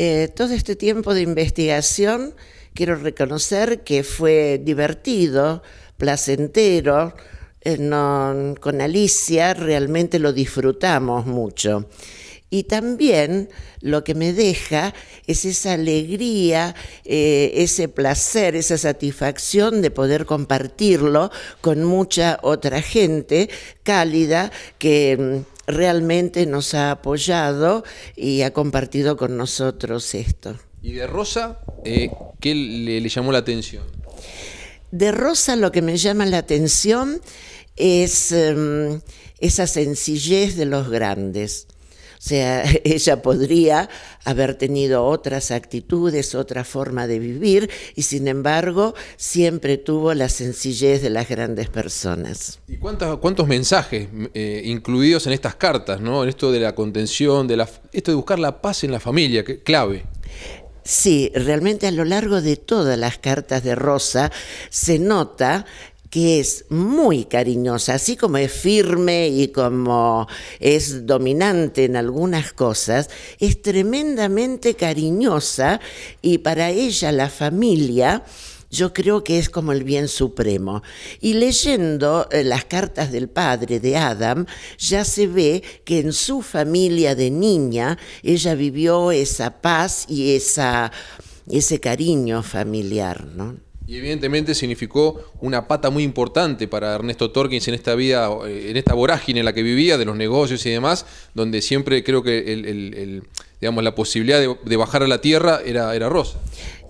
Eh, todo este tiempo de investigación quiero reconocer que fue divertido, placentero. Eh, con Alicia realmente lo disfrutamos mucho. Y también lo que me deja es esa alegría, eh, ese placer, esa satisfacción de poder compartirlo con mucha otra gente cálida que mm, realmente nos ha apoyado y ha compartido con nosotros esto. ¿Y de Rosa, eh, qué le, llamó la atención? De Rosa lo que me llama la atención es em, esa sencillez de los grandes. O sea, ella podría haber tenido otras actitudes, otra forma de vivir y sin embargo siempre tuvo la sencillez de las grandes personas. ¿Y cuántos, cuántos mensajes eh, incluidos en estas cartas, ¿no? en esto de la contención, de la, esto de buscar la paz en la familia, que, clave? Sí, realmente a lo largo de todas las cartas de Rosa se nota que es muy cariñosa, así como es firme y como es dominante en algunas cosas, es tremendamente cariñosa y para ella la familia yo creo que es como el bien supremo. Y leyendo eh, las cartas del padre de Adam, ya se ve que en su familia de niña ella vivió esa paz y ese cariño familiar, ¿no? Y evidentemente significó una pata muy importante para Ernesto Torkins en esta vida, eh, en esta vorágine en la que vivía, de los negocios y demás, donde siempre creo que la posibilidad de, bajar a la tierra era, era Rosa.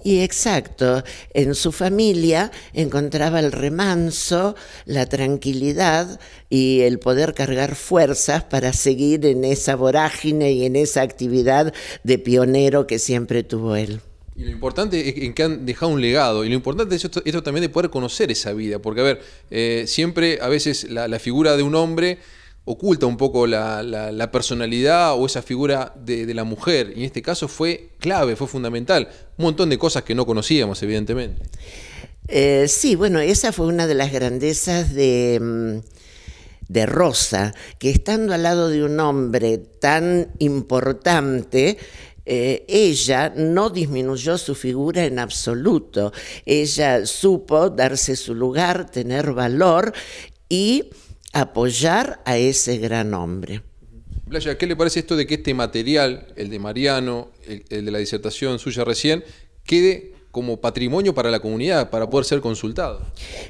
Y exacto, en su familia encontraba el remanso, la tranquilidad y el poder cargar fuerzas para seguir en esa vorágine y en esa actividad de pionero que siempre tuvo él. Y lo importante es que han dejado un legado, y lo importante es esto, también de poder conocer esa vida, porque a ver, eh, siempre a veces la, figura de un hombre oculta un poco la, personalidad o esa figura de, la mujer, y en este caso fue clave, fue fundamental, un montón de cosas que no conocíamos, evidentemente. Eh, sí, bueno, esa fue una de las grandezas de mm, de Rosa, que estando al lado de un hombre tan importante, eh, ella no disminuyó su figura en absoluto. Ella supo darse su lugar, tener valor y apoyar a ese gran hombre. Playa, ¿qué le parece esto de que este material, el de Mariano, el de la disertación suya recién, quede como patrimonio para la comunidad, para poder ser consultado.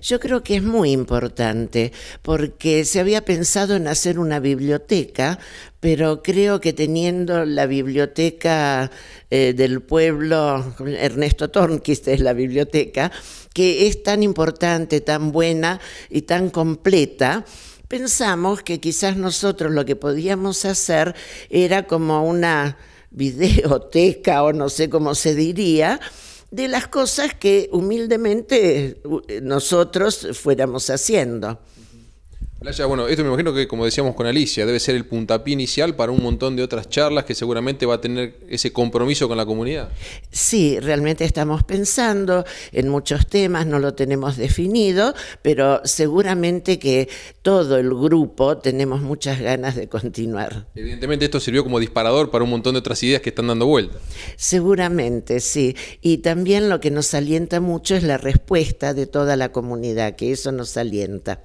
Yo creo que es muy importante, porque se había pensado en hacer una biblioteca, pero creo que teniendo la biblioteca eh, del pueblo, Ernesto Tornquist es la biblioteca, que es tan importante, tan buena y tan completa, pensamos que quizás nosotros lo que podíamos hacer era como una videoteca o no sé cómo se diría, de las cosas que humildemente eh, eh, nosotros fuéramos haciendo bueno, esto me imagino que, como decíamos con Alicia, debe ser el puntapié inicial para un montón de otras charlas que seguramente va a tener ese compromiso con la comunidad. Sí, realmente estamos pensando en muchos temas, no lo tenemos definido, pero seguramente que todo el grupo tenemos muchas ganas de continuar. Evidentemente esto sirvió como disparador para un montón de otras ideas que están dando vuelta. Seguramente, sí. Y también lo que nos alienta mucho es la respuesta de toda la comunidad, que eso nos alienta.